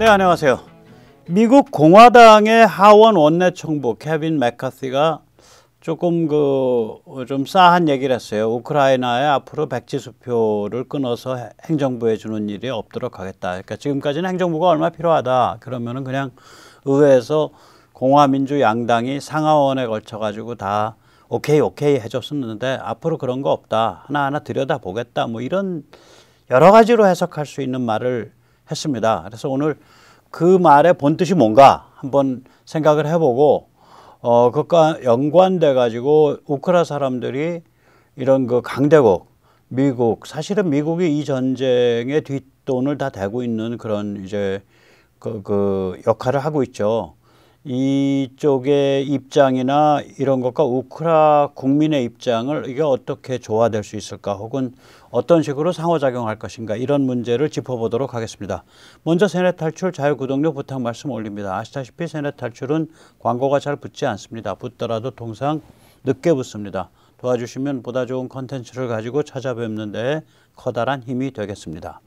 네, 안녕하세요. 미국 공화당의 하원 원내총부 케빈 맥카시가 조금 그 좀 싸한 얘기를 했어요. 우크라이나에 앞으로 백지 수표를 끊어서 행정부에 주는 일이 없도록 하겠다. 그러니까 지금까지는 행정부가 얼마 필요하다. 그러면은 그냥 의회에서 공화민주 양당이 상하원에 걸쳐 가지고 다 오케이 오케이 해줬었는데 앞으로 그런 거 없다. 하나하나 들여다보겠다. 뭐 이런 여러 가지로 해석할 수 있는 말을 했습니다. 그래서 오늘 그 말의 본 뜻이 뭔가 한번 생각을 해보고 어 그것과 연관돼 가지고 우크라 사람들이 이런 그 강대국 미국 사실은 미국이 이 전쟁의 뒷돈을 다 대고 있는 그런 이제 그, 그 역할을 하고 있죠. 이쪽의 입장이나 이런 것과 우크라 국민의 입장을 이게 어떻게 조화될 수 있을까 혹은 어떤 식으로 상호작용할 것인가 이런 문제를 짚어보도록 하겠습니다. 먼저 세뇌 탈출 자유구독료 부탁 말씀 올립니다. 아시다시피 세뇌 탈출은 광고가 잘 붙지 않습니다. 붙더라도 동상 늦게 붙습니다. 도와주시면 보다 좋은 컨텐츠를 가지고 찾아뵙는데 커다란 힘이 되겠습니다.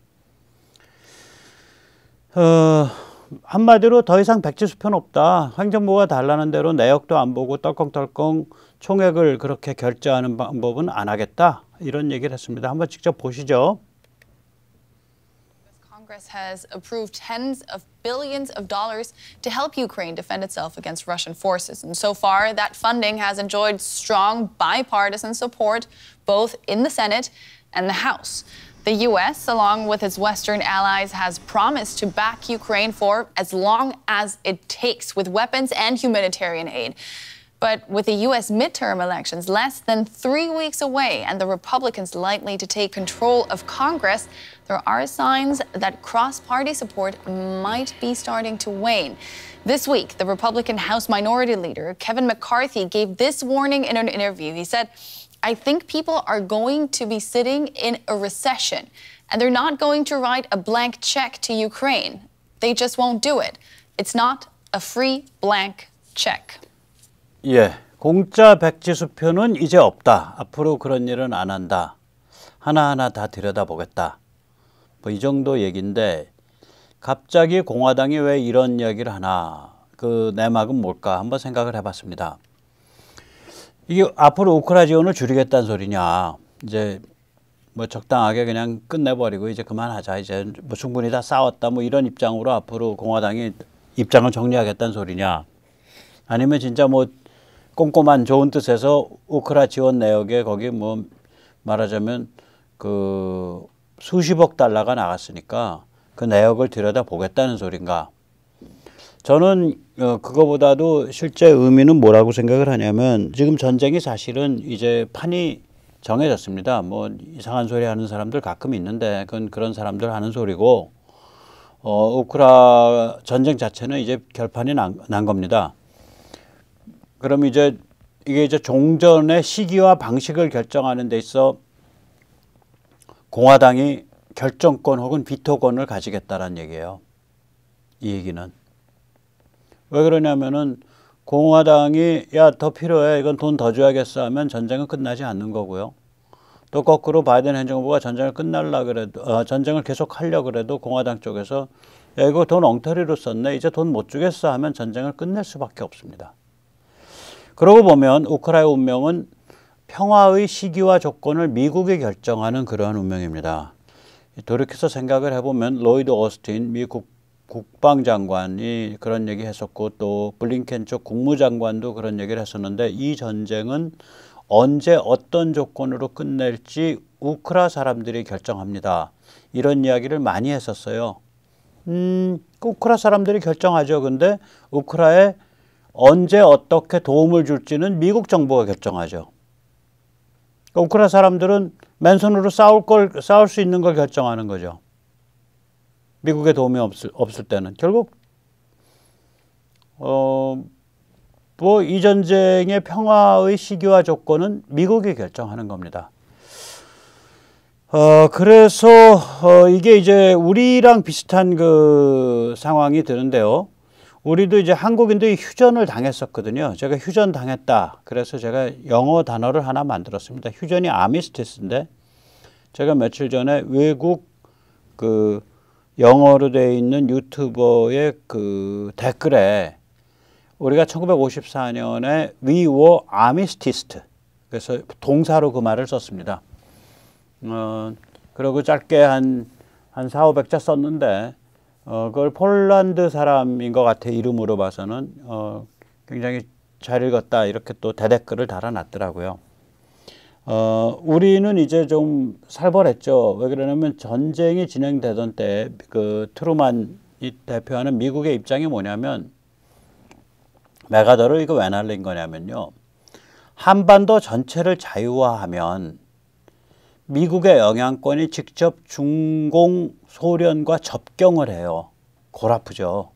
어... 한마디로 더 이상 백지수표는 없다. 행정부가 달라는 대로 내역도 안 보고 떨컹떨컹 총액을 그렇게 결제하는 방법은 안 하겠다. 이런 얘기를 했습니다. 한번 직접 보시죠. Congress has approved tens of billions of dollars to help Ukraine defend itself against Russian forces. And so far, that funding has enjoyed strong bipartisan support both in the Senate and the House. The U.S., along with its Western allies, has promised to back Ukraine for as long as it takes with weapons and humanitarian aid. But with the U.S. midterm elections less than three weeks away and the Republicans likely to take control of Congress, there are signs that cross party support might be starting to wane. This week, the Republican House Minority Leader, Kevin McCarthy, gave this warning in an interview. He said, I think people are going to be sitting in a recession and they're not going to write a blank check to Ukraine. They just won't do it. It's not a free blank check. 예, 공짜 백지 수표는 이제 없다. 앞으로 그런 일은 안 한다. 하나하나 다 들여다보겠다. 뭐이 정도 얘긴데 갑자기 공화당이 왜 이런 이야기를 하나 그 내막은 뭘까 한번 생각을 해봤습니다. 이게 앞으로 우크라 지원을 줄이겠다는 소리냐. 이제 뭐 적당하게 그냥 끝내버리고 이제 그만하자. 이제 뭐 충분히 다 싸웠다. 뭐 이런 입장으로 앞으로 공화당이 입장을 정리하겠다는 소리냐. 아니면 진짜 뭐 꼼꼼한 좋은 뜻에서 우크라 지원 내역에 거기 뭐 말하자면 그 수십억 달러가 나갔으니까 그 내역을 들여다 보겠다는 소린가. 저는 어, 그거보다도 실제 의미는 뭐라고 생각을 하냐면 지금 전쟁이 사실은 이제 판이 정해졌습니다. 뭐 이상한 소리 하는 사람들 가끔 있는데 그건 그런 사람들 하는 소리고 어, 우크라 전쟁 자체는 이제 결판이 난, 난 겁니다. 그럼 이제 이게 이제 종전의 시기와 방식을 결정하는 데 있어 공화당이 결정권 혹은 비토권을 가지겠다라는 얘기예요. 이 얘기는. 왜 그러냐면은 공화당이 야 더 필요해 이건 돈 더 줘야겠어 하면 전쟁은 끝나지 않는 거고요. 또 거꾸로 바이든 행정부가 전쟁을 끝날라 그래도 어, 전쟁을 계속 하려 그래도 공화당 쪽에서 야 이거 돈 엉터리로 썼네 이제 돈 못 주겠어 하면 전쟁을 끝낼 수밖에 없습니다. 그러고 보면 우크라이나 운명은 평화의 시기와 조건을 미국이 결정하는 그러한 운명입니다. 돌이켜서 생각을 해보면 로이드 오스틴 미국 국방장관이 그런 얘기 했었고 또 블링켄 쪽 국무장관도 그런 얘기를 했었는데 이 전쟁은 언제 어떤 조건으로 끝낼지 우크라 사람들이 결정합니다. 이런 이야기를 많이 했었어요. 음, 그 우크라 사람들이 결정하죠. 근데 우크라에 언제 어떻게 도움을 줄지는 미국 정부가 결정하죠. 그러니까 우크라 사람들은 맨손으로 싸울 걸 싸울 수 있는 걸 결정하는 거죠. 미국의 도움이 없을, 없을 때는 결국 어, 뭐 이 전쟁의 평화의 시기와 조건은 미국이 결정하는 겁니다. 어, 그래서 어, 이게 이제 우리랑 비슷한 그 상황이 되는데요. 우리도 이제 한국인들 휴전을 당했었거든요. 제가 휴전 당했다. 그래서 제가 영어 단어를 하나 만들었습니다. 휴전이 아미스티스인데 제가 며칠 전에 외국 그 영어로 돼 있는 유튜버의 그 댓글에 우리가 1954년에 We were armistice. 그래서 동사로 그 말을 썼습니다. 어, 그리고 짧게 한, 한 4, 500자 썼는데, 어, 그걸 폴란드 사람인 것 같아, 이름으로 봐서는. 어, 굉장히 잘 읽었다, 이렇게 또 대댓글을 달아놨더라고요. 어, 우리는 이제 좀 살벌했죠. 왜 그러냐면 전쟁이 진행되던 때 그 트루만이 대표하는 미국의 입장이 뭐냐면 메가더를 이거 왜 날린 거냐면요. 한반도 전체를 자유화하면 미국의 영향권이 직접 중공 소련과 접경을 해요. 골아프죠.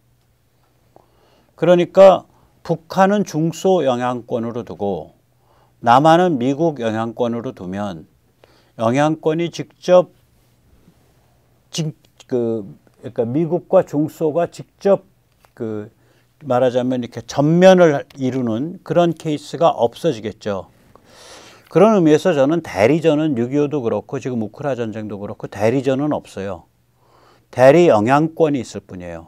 그러니까 북한은 중소 영향권으로 두고 남한은 미국 영향권으로 두면 영향권이 직접 직, 그 그러니까 미국과 중소가 직접 그 말하자면 이렇게 전면을 이루는 그런 케이스가 없어지겠죠. 그런 의미에서 저는 대리전은 6.25도 그렇고 지금 우크라 전쟁도 그렇고 대리전은 없어요. 대리 영향권이 있을 뿐이에요.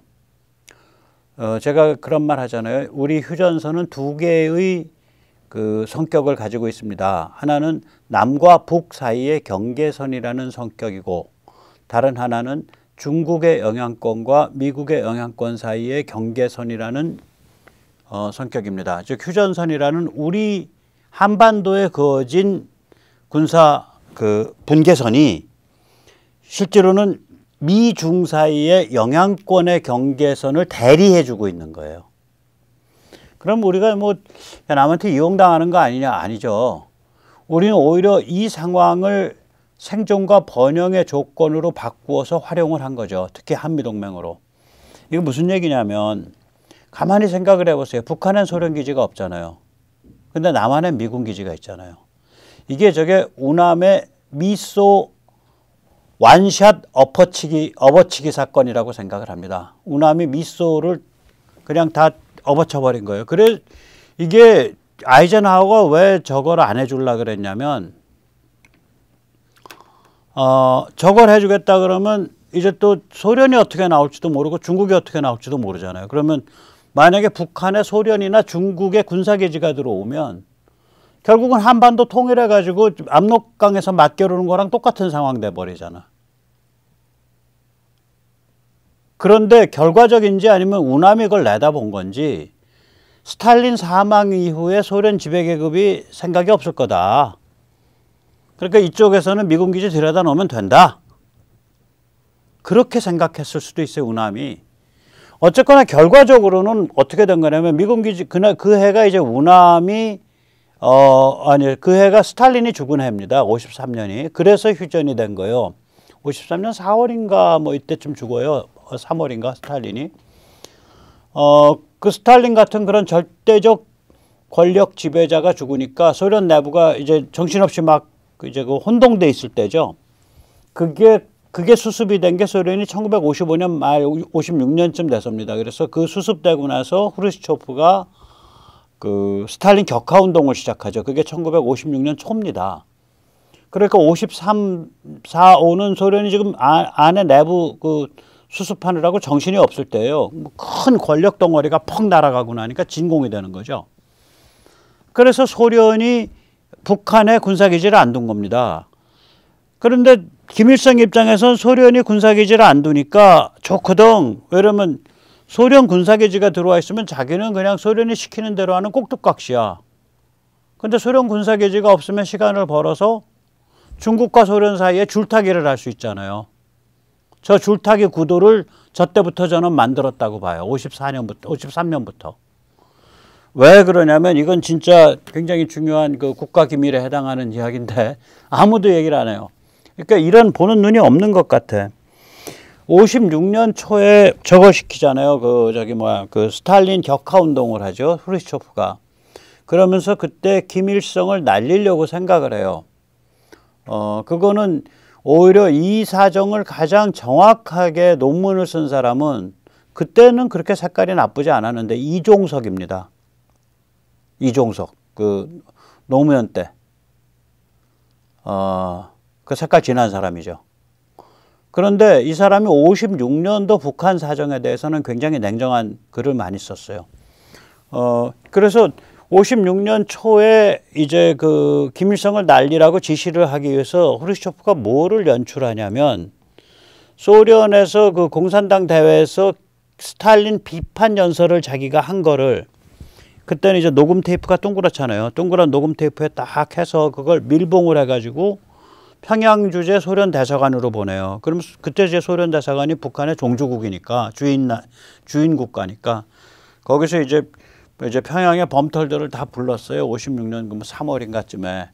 어, 제가 그런 말 하잖아요. 우리 휴전선은 두 개의 그 성격을 가지고 있습니다. 하나는 남과 북 사이의 경계선이라는 성격이고 다른 하나는 중국의 영향권과 미국의 영향권 사이의 경계선이라는 어, 성격입니다. 즉 휴전선이라는 우리 한반도에 그어진 군사 그 분계선이 실제로는 미중 사이의 영향권의 경계선을 대리해주고 있는 거예요. 그럼 우리가 뭐 남한테 이용당하는 거 아니냐? 아니죠. 우리는 오히려 이 상황을 생존과 번영의 조건으로 바꾸어서 활용을 한 거죠. 특히 한미동맹으로. 이거 무슨 얘기냐면 가만히 생각을 해보세요. 북한엔 소련 기지가 없잖아요. 근데 남한엔 미군 기지가 있잖아요. 이게 저게 우남의 미소 완샷 엎어치기, 업어치기 사건이라고 생각을 합니다. 우남이 미소를 그냥 다 업어쳐버린 거예요. 그래 이게 아이젠하워가 왜 저걸 안 해줄라 그랬냐면 어 저걸 해주겠다 그러면 이제 또 소련이 어떻게 나올지도 모르고 중국이 어떻게 나올지도 모르잖아요. 그러면 만약에 북한의 소련이나 중국의 군사기지가 들어오면 결국은 한반도 통일해가지고 압록강에서 맞겨루는 거랑 똑같은 상황 돼버리잖아. 그런데 결과적인지 아니면 우남이 그걸 내다본 건지 스탈린 사망 이후에 소련 지배계급이 생각이 없을 거다. 그러니까 이쪽에서는 미군기지 들여다 놓으면 된다. 그렇게 생각했을 수도 있어요, 우남이. 어쨌거나 결과적으로는 어떻게 된 거냐면 미군기지, 그날 그 해가 이제 우남이 어, 아니, 그 해가 스탈린이 죽은 해입니다. 53년이. 그래서 휴전이 된 거예요. 53년 4월인가 뭐 이때쯤 죽어요. 3월인가 어, 스탈린이 어, 그 스탈린 같은 그런 절대적 권력 지배자가 죽으니까 소련 내부가 이제 정신없이 막 그 이제 그 혼동돼 있을 때죠. 그게 그게 수습이 된 게 소련이 1955년 말 56년쯤 됐습니다. 그래서 그 수습되고 나서 후르시초프가 그 스탈린 격하 운동을 시작하죠. 그게 1956년 초입니다. 그러니까 53, 4, 5는 소련이 지금 아, 안에 내부 그 수습하느라고 정신이 없을 때예요. 뭐 큰 권력 덩어리가 퍽 날아가고 나니까 진공이 되는 거죠. 그래서 소련이 북한에 군사기지를 안 둔 겁니다. 그런데 김일성 입장에선 소련이 군사기지를 안 두니까 좋거든. 왜냐면 소련 군사기지가 들어와 있으면 자기는 그냥 소련이 시키는 대로 하는 꼭두각시야. 근데 소련 군사기지가 없으면 시간을 벌어서 중국과 소련 사이에 줄타기를 할 수 있잖아요. 저 줄타기 구도를 저 때부터 저는 만들었다고 봐요. 54년부터, 53년부터. 왜 그러냐면 이건 진짜 굉장히 중요한 그 국가 기밀에 해당하는 이야기인데 아무도 얘기를 안 해요. 그러니까 이런 보는 눈이 없는 것 같아. 56년 초에 저거 시키잖아요. 그 저기 뭐야 그 스탈린 격하 운동을 하죠. 후시초프가 그러면서 그때 김일성을 날리려고 생각을 해요. 어 그거는 오히려 이 사정을 가장 정확하게 논문을 쓴 사람은 그때는 그렇게 색깔이 나쁘지 않았는데 이종석입니다. 이종석 그 노무현 때 어, 그 색깔 진한 사람이죠. 그런데 이 사람이 56년도 북한 사정에 대해서는 굉장히 냉정한 글을 많이 썼어요. 어, 그래서 56년 초에 이제 그 김일성을 날리라고 지시를 하기 위해서 후르시초프가 뭐를 연출하냐면 소련에서 그 공산당 대회에서 스탈린 비판 연설을 자기가 한 거를 그때는 이제 녹음 테이프가 동그랗잖아요. 동그란 녹음 테이프에 딱 해서 그걸 밀봉을 해가지고 평양 주재 소련 대사관으로 보내요. 그럼 그때 제 소련 대사관이 북한의 종주국이니까 주인 주인 국가니까 거기서 이제 뭐 이제 평양의 범털들을 다 불렀어요. 56년 3월인가쯤에. 그 뭐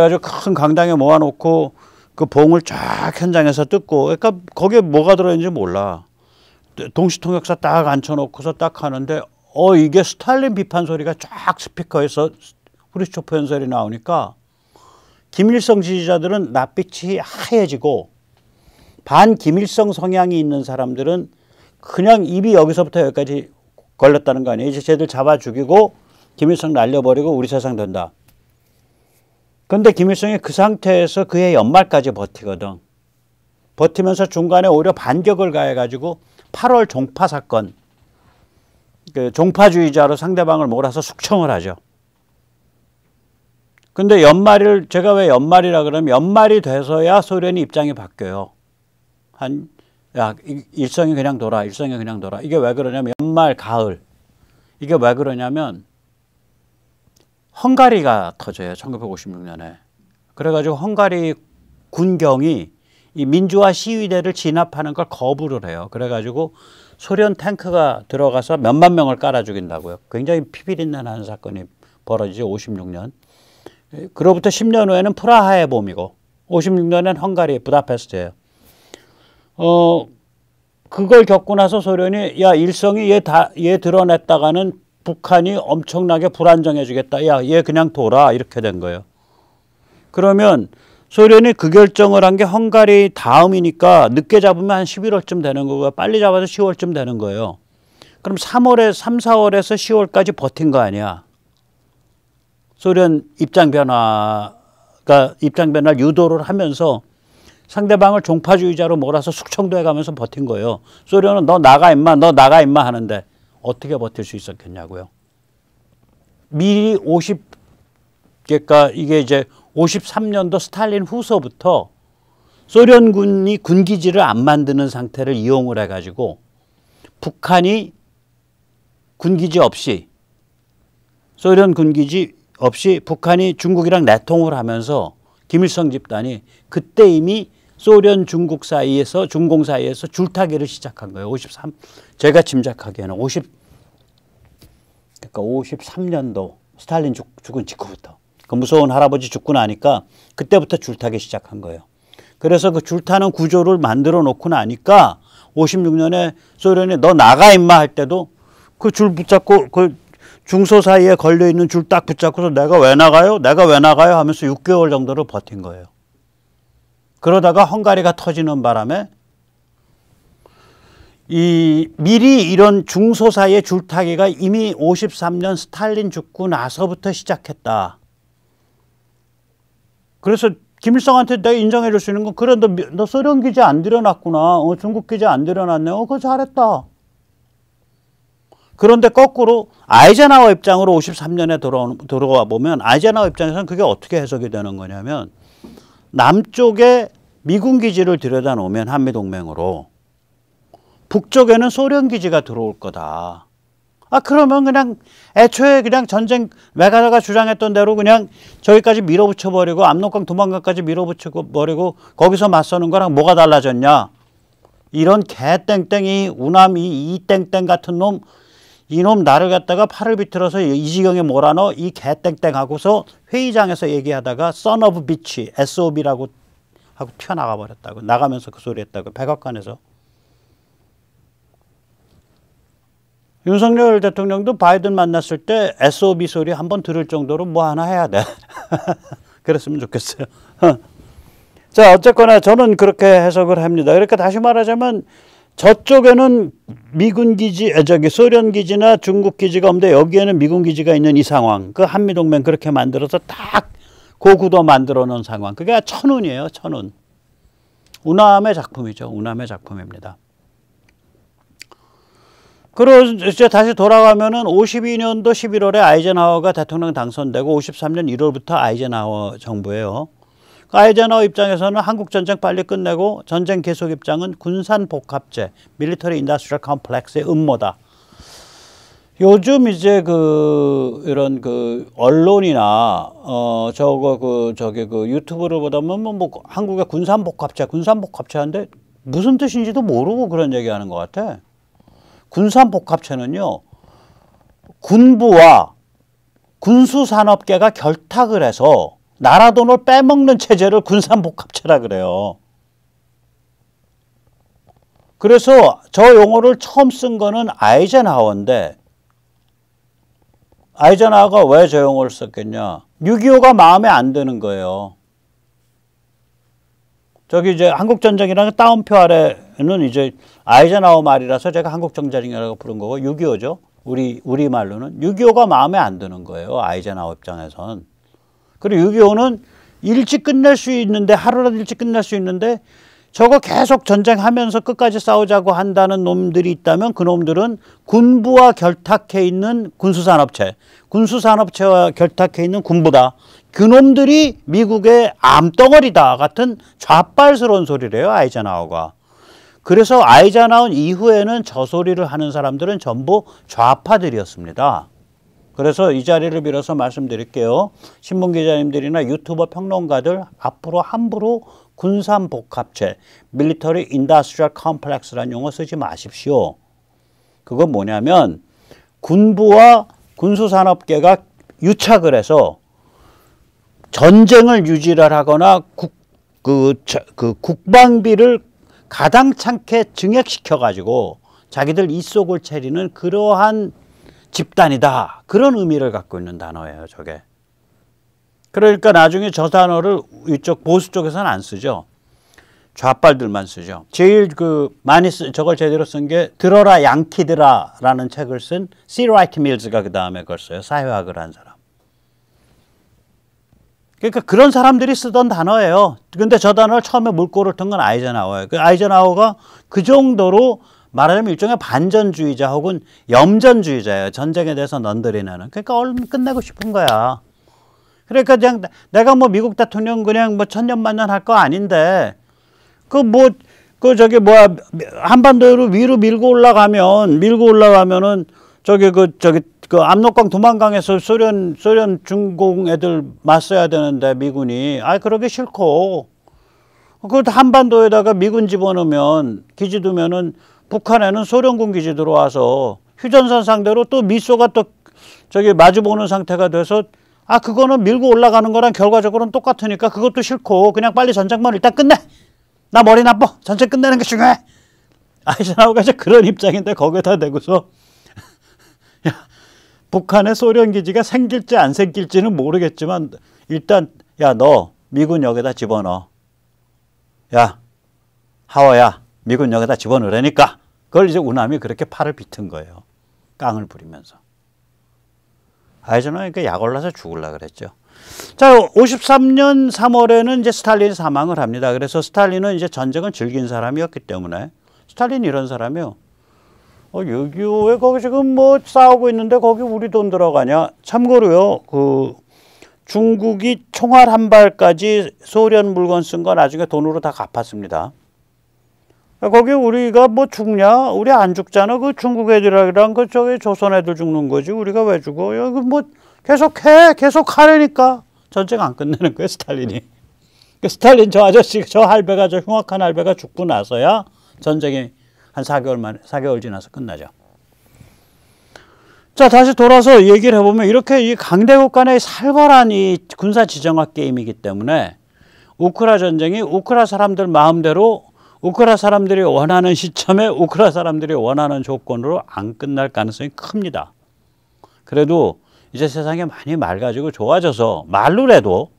그래가지고 큰 강당에 모아놓고 그 봉을 쫙 현장에서 뜯고, 그러니까 거기에 뭐가 들어있는지 몰라. 동시통역사 딱 앉혀놓고서 딱 하는데, 어, 이게 스탈린 비판 소리가 쫙 스피커에서 후리초프 연설이 나오니까 김일성 지지자들은 낯빛이 하얘지고 반 김일성 성향이 있는 사람들은 그냥 입이 여기서부터 여기까지 걸렸다는 거 아니에요. 이제 쟤들 잡아 죽이고 김일성 날려버리고 우리 세상 된다. 근데 김일성이 그 상태에서 그해 연말까지 버티거든. 버티면서 중간에 오히려 반격을 가해가지고 8월 종파 사건, 그 종파주의자로 상대방을 몰아서 숙청을 하죠. 근데 연말을, 제가 왜 연말이라 그러면 연말이 돼서야 소련이 입장이 바뀌어요. 한야 일성이 그냥 돌아 일성이 그냥 돌아 이게 왜 그러냐면 연말 가을 이게 왜 그러냐면 헝가리가 터져요 1956년에 그래가지고 헝가리 군경이 이 민주화 시위대를 진압하는 걸 거부를 해요 그래가지고 소련 탱크가 들어가서 몇만 명을 깔아 죽인다고요 굉장히 피비린내 나는 사건이 벌어지죠 56년 그로부터 10년 후에는 프라하의 봄이고 56년엔 헝가리 부다페스트예요 어 그걸 겪고 나서 소련이 야 일성이 얘 다 얘 드러냈다가는 북한이 엄청나게 불안정해지겠다. 야 얘 그냥 돌아 이렇게 된 거예요. 그러면 소련이 그 결정을 한 게 헝가리 다음이니까 늦게 잡으면 한 11월쯤 되는 거고 빨리 잡아서 10월쯤 되는 거예요. 그럼 3월에 3, 4월에서 10월까지 버틴 거 아니야. 소련 입장 변화가 입장 변화 유도를 하면서 상대방을 종파주의자로 몰아서 숙청도해 가면서 버틴 거예요. 소련은 너 나가 임마 너 나가 임마 하는데 어떻게 버틸 수 있었겠냐고요. 미리 50 그러니까 이게 이제 53년도 스탈린 후서부터 소련군이 군기지를 안 만드는 상태를 이용을 해 가지고 북한이 군기지 없이 소련 군기지 없이 북한이 중국이랑 내통을 하면서 김일성 집단이 그때 이미 소련 중국 사이에서 중공 사이에서 줄타기를 시작한 거예요. 53 제가 짐작하기에는 50 그러니까 53년도 스탈린 죽, 죽은 직후부터 그 무서운 할아버지 죽고 나니까 그때부터 줄타기 시작한 거예요. 그래서 그 줄타는 구조를 만들어 놓고 나니까 56년에 소련이 너 나가 임마 할 때도 그 줄 붙잡고 그 중소 사이에 걸려 있는 줄 딱 붙잡고서 내가 왜 나가요? 내가 왜 나가요? 하면서 6개월 정도를 버틴 거예요. 그러다가 헝가리가 터지는 바람에 이 미리 이런 중소사의 줄타기가 이미 53년 스탈린 죽고 나서부터 시작했다. 그래서 김일성한테 내가 인정해 줄수 있는 건 그래 너, 너 소련 기지 안 들여놨구나. 어, 중국 기지 안 들여놨네. 어 그거 잘했다. 그런데 거꾸로 아이젠하워 입장으로 53년에 들어와 보면 아이젠하워 입장에서는 그게 어떻게 해석이 되는 거냐면 남쪽에 미군 기지를 들여다 놓으면 한미동맹으로 북쪽에는 소련 기지가 들어올 거다. 아 그러면 그냥 애초에 그냥 전쟁 메가다가 주장했던 대로 그냥 저기까지 밀어붙여 버리고 압록강 도망가까지 밀어붙여 버리고 거기서 맞서는 거랑 뭐가 달라졌냐? 이런 개땡땡이 우남이 이땡땡 같은 놈 이놈 나를 갖다가 팔을 비틀어서 이 지경에 몰아넣어 이 개땡땡 하고서 회의장에서 얘기하다가 선 오브 비치 SOB라고 하고 튀어나가 버렸다고 나가면서 그 소리 했다고 백악관에서 윤석열 대통령도 바이든 만났을 때 SOB 소리 한번 들을 정도로 뭐 하나 해야 돼 그랬으면 좋겠어요 자 어쨌거나 저는 그렇게 해석을 합니다 이렇게 다시 말하자면 저쪽에는 미군 기지, 저기 소련 기지나 중국 기지가 없는데 여기에는 미군 기지가 있는 이 상황. 그 한미 동맹 그렇게 만들어서 딱 고구도 만들어 놓은 상황. 그게 천운이에요, 천운. 우남의 작품이죠. 우남의 작품입니다. 그리고 이제 다시 돌아가면은 52년도 11월에 아이젠하워가 대통령 당선되고 53년 1월부터 아이젠하워 정부예요. 아이젠하워 입장에서는 한국 전쟁 빨리 끝내고 전쟁 계속 입장은 군산 복합제 밀리터리 인더스트리얼 컴플렉스의 음모다. 요즘 이제 그 이런 그 언론이나 어 저거 그 저기 그 유튜브를 보다 보면 뭐, 뭐, 한국의 군산 복합체 군산 복합체 한데 무슨 뜻인지도 모르고 그런 얘기하는 것 같아. 군산 복합체는요 군부와 군수산업계가 결탁을 해서 나라 돈을 빼먹는 체제를 군산복합체라 그래요. 그래서 저 용어를 처음 쓴 거는 아이젠하워인데 아이젠하워가 왜 저 용어를 썼겠냐. 6.25가 마음에 안 드는 거예요. 저기 이제 한국전쟁이라는 따옴표 아래는 이제 아이젠하워 말이라서 제가 한국전쟁이라고 부른 거고 6.25죠. 우리, 우리말로는. 6.25가 마음에 안 드는 거예요. 아이젠하워 입장에선. 그리고 유교는 일찍 끝낼 수 있는데 하루라도 일찍 끝낼 수 있는데 저거 계속 전쟁하면서 끝까지 싸우자고 한다는 놈들이 있다면 그 놈들은 군부와 결탁해 있는 군수산업체, 군수산업체와 결탁해 있는 군부다. 그 놈들이 미국의 암덩어리다 같은 좌빨스러운 소리래요, 아이자나오가 그래서 아이자나온 이후에는 저 소리를 하는 사람들은 전부 좌파들이었습니다. 그래서 이 자리를 빌어서 말씀드릴게요. 신문 기자님들이나 유튜버 평론가들 앞으로 함부로 군산 복합체, 밀리터리 인더스트리얼 컴플렉스라는 용어 쓰지 마십시오. 그건 뭐냐면 군부와 군수산업계가 유착을 해서 전쟁을 유지를 하거나 국, 그, 그 국방비를 가당찮게 증액시켜가지고 자기들 이속을 채리는 그러한 집단이다. 그런 의미를 갖고 있는 단어예요, 저게. 그러니까 나중에 저 단어를 이쪽 보수 쪽에서는 안 쓰죠. 좌빨들만 쓰죠. 제일 그 많이 쓰, 저걸 제대로 쓴 게 들어라 양키드라라는 책을 쓴 C. 라이트 밀즈가 그 다음에 걸 써요. 사회학을 한 사람. 그러니까 그런 사람들이 쓰던 단어예요. 근데 저 단어를 처음에 물꼬를 튼 건아이젠나워예요그아이젠나워가그 정도로 말하자면 일종의 반전주의자 혹은 염전주의자예요. 전쟁에 대해서 넌들이는. 나 그러니까 얼른 끝내고 싶은 거야. 그러니까 그냥 내가 뭐 미국 대통령 그냥 뭐 천년만년 할 거 아닌데 그 뭐그 뭐, 그 저기 뭐야 한반도로 위로 밀고 올라가면 밀고 올라가면은 저기 그 저기 그 압록강 도망강에서 소련 소련 중공 애들 맞서야 되는데 미군이 아 그러기 싫고 그 한반도에다가 미군 집어넣으면 기지 두면은 북한에는 소련군 기지 들어와서 휴전선 상대로 또 미소가 또 저기 마주보는 상태가 돼서 아 그거는 밀고 올라가는 거랑 결과적으로는 똑같으니까 그것도 싫고 그냥 빨리 전쟁만 일단 끝내 나 머리 나빠 전쟁 끝내는 게 중요해 아이젠하우가 이제 그런 입장인데 거기에다 대고서 야, 북한의 소련 기지가 생길지 안 생길지는 모르겠지만 일단 야 너 미군 여기다 집어넣어 야 하와야 미군 여기다 집어넣으라니까 그걸 이제 우남이 그렇게 팔을 비튼 거예요. 깡을 부리면서. 아이젠하그약 그러니까 올라서 죽을라 그랬죠. 자, 53년 3월에는 이제 스탈린이 사망을 합니다. 그래서 스탈린은 이제 전쟁은 즐긴 사람이었기 때문에 스탈린 이런 사람이요. 어, 6 2 5 거기 지금 뭐 싸우고 있는데 거기 우리 돈 들어가냐? 참고로요, 그 중국이 총알 한 발까지 소련 물건 쓴 거 나중에 돈으로 다 갚았습니다. 거기 우리가 뭐 죽냐? 우리 안 죽잖아. 그 중국 애들이랑 그 저기 조선 애들 죽는 거지. 우리가 왜 죽어? 여기 그 뭐 계속해. 계속 하려니까. 전쟁 안 끝내는 거예 스탈린이. 그 스탈린 저아저씨저 할배가, 저 흉악한 할배가 죽고 나서야 전쟁이 한 4개월 만 4개월 지나서 끝나죠. 자, 다시 돌아서 얘기를 해보면 이렇게 이 강대국 간의 살벌한 이 군사 지정학 게임이기 때문에 우크라 전쟁이 우크라 사람들 마음대로 우크라 사람들이 원하는 시점에 우크라 사람들이 원하는 조건으로 안 끝날 가능성이 큽니다. 그래도 이제 세상이 많이 맑아지고 좋아져서 말로라도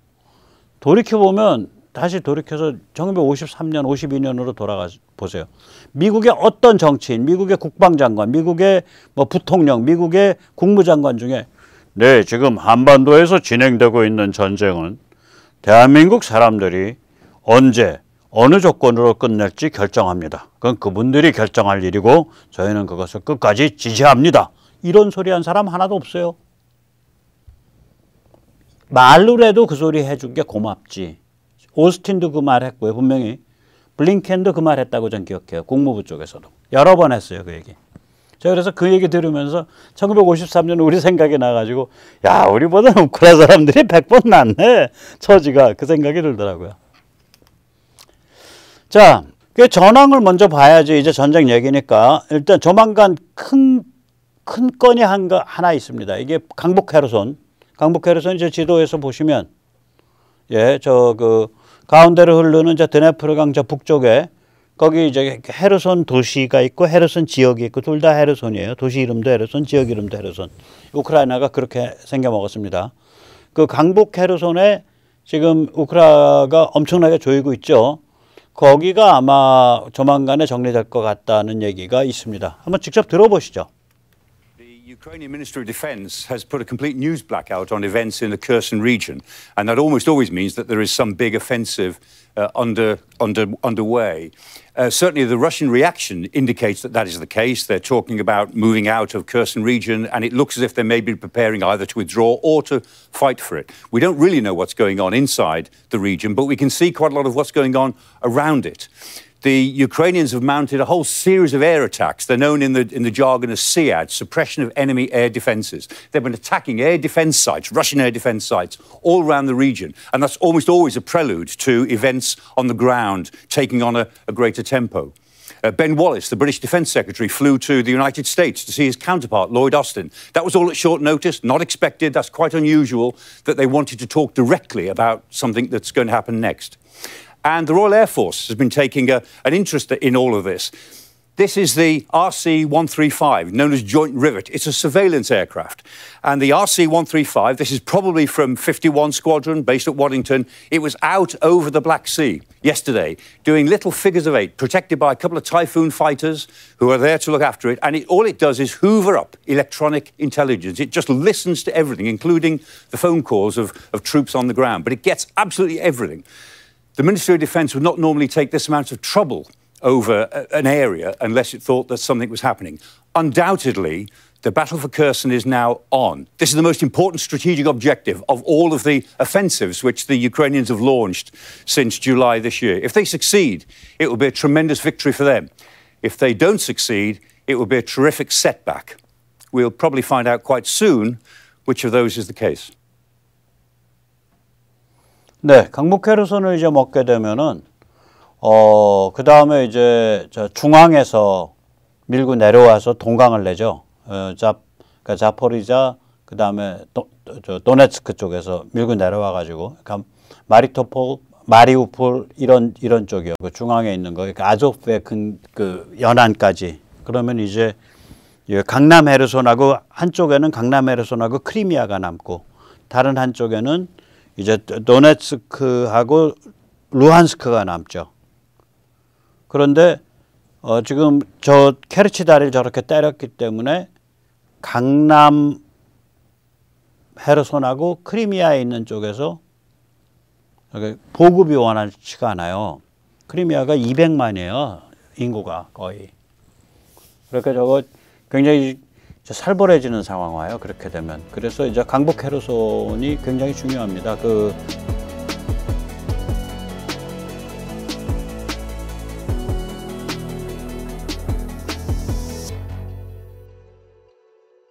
돌이켜보면 다시 돌이켜서 1953년, 52년으로 돌아가 보세요. 미국의 어떤 정치인, 미국의 국방장관, 미국의 뭐 부통령, 미국의 국무장관 중에 네, 지금 한반도에서 진행되고 있는 전쟁은 대한민국 사람들이 언제 어느 조건으로 끝낼지 결정합니다. 그건 그분들이 결정할 일이고 저희는 그것을 끝까지 지지합니다. 이런 소리 한 사람 하나도 없어요. 말로라도 그 소리 해준 게 고맙지. 오스틴도 그 말 했고요, 분명히. 블링켄도 그 말 했다고 전 기억해요. 국무부 쪽에서도. 여러 번 했어요, 그 얘기. 제가 그래서 그 얘기 들으면서 1953년 우리 생각이 나가지고, 야, 우리보다 우크라 사람들이 100번 낫네. 처지가. 그 생각이 들더라고요. 자, 그 전황을 먼저 봐야지 이제 전쟁 얘기니까 일단 조만간 큰 큰 건이 한 거 하나 있습니다. 이게 강북 헤르손. 강북 헤르손 이제 지도에서 보시면 예, 저 그 가운데로 흐르는 저 드네프르강 저 북쪽에 거기 이제 헤르손 도시가 있고 헤르손 지역이 있고 둘 다 헤르손이에요. 도시 이름도 헤르손, 지역 이름도 헤르손. 우크라이나가 그렇게 생겨 먹었습니다. 그 강북 헤르손에 지금 우크라가 엄청나게 조이고 있죠. 거기가 아마 조만간에 정리될 것 같다는 얘기가 있습니다. 한번 직접 들어보시죠. Ukrainian Minister of Defense has put a complete news blackout on events in the Kherson region, and that almost always means that there is some big offensive uh, under, under, underway. Uh, certainly, the Russian reaction indicates that that is the case. They're talking about moving out of Kherson region, and it looks as if they may be preparing either to withdraw or to fight for it. We don't really know what's going on inside the region, but we can see quite a lot of what's going on around it the Ukrainians have mounted a whole series of air attacks. They're known in the, in the jargon as SEAD, suppression of enemy air defences. They've been attacking air defence sites, Russian air defence sites, all around the region. And that's almost always a prelude to events on the ground taking on a, a greater tempo. Uh, ben Wallace, the British Defence Secretary, flew to the United States to see his counterpart, Lloyd Austin. That was all at short notice, not expected. That's quite unusual that they wanted to talk directly about something that's going to happen next. And the Royal Air Force has been taking a, an interest in all of this. This is the RC 135, known as Joint Rivet. It's a surveillance aircraft. And the RC 135, this is probably from 51 Squadron, based at Waddington. It was out over the Black Sea yesterday, doing little figures of eight, protected by a couple of Typhoon fighters who are there to look after it. And it, all it does is hoover up electronic intelligence. It just listens to everything, including the phone calls of, of troops on the ground. But it gets absolutely everything the Ministry of Defence would not normally take this amount of trouble over a, an area unless it thought that something was happening. Undoubtedly, the battle for Kherson is now on. This is the most important strategic objective of all of the offensives which the Ukrainians have launched since July this year. If they succeed, it will be a tremendous victory for them. If they don't succeed, it will be a terrific setback. We'll probably find out quite soon which of those is the case. 네, 강북 헤르손을 이제 먹게 되면은 어, 그 다음에 이제 저 중앙에서 밀고 내려와서 동강을 내죠. 어, 자, 그러니까 자포리자 그 다음에 또 저 도네츠크 쪽에서 밀고 내려와 가지고 그러니까 마리토폴 마리우폴 이런 이런 쪽이요. 그 중앙에 있는 거, 그러니까 아조프의 근, 그 연안까지. 그러면 이제 예, 강남 헤르손하고 한쪽에는 강남 헤르손하고 크리미아가 남고 다른 한쪽에는 이제 도네츠크하고 루한스크가 남죠. 그런데 어 지금 저 케르치 다리를 저렇게 때렸기 때문에 강남 헤르손하고 크리미아에 있는 쪽에서 보급이 원하지가 않아요. 크리미아가 200만이에요. 인구가 거의. 그러니 저거 굉장히 살벌해지는 상황 와요. 그렇게 되면. 그래서 이제 강북 해로선이 굉장히 중요합니다. 그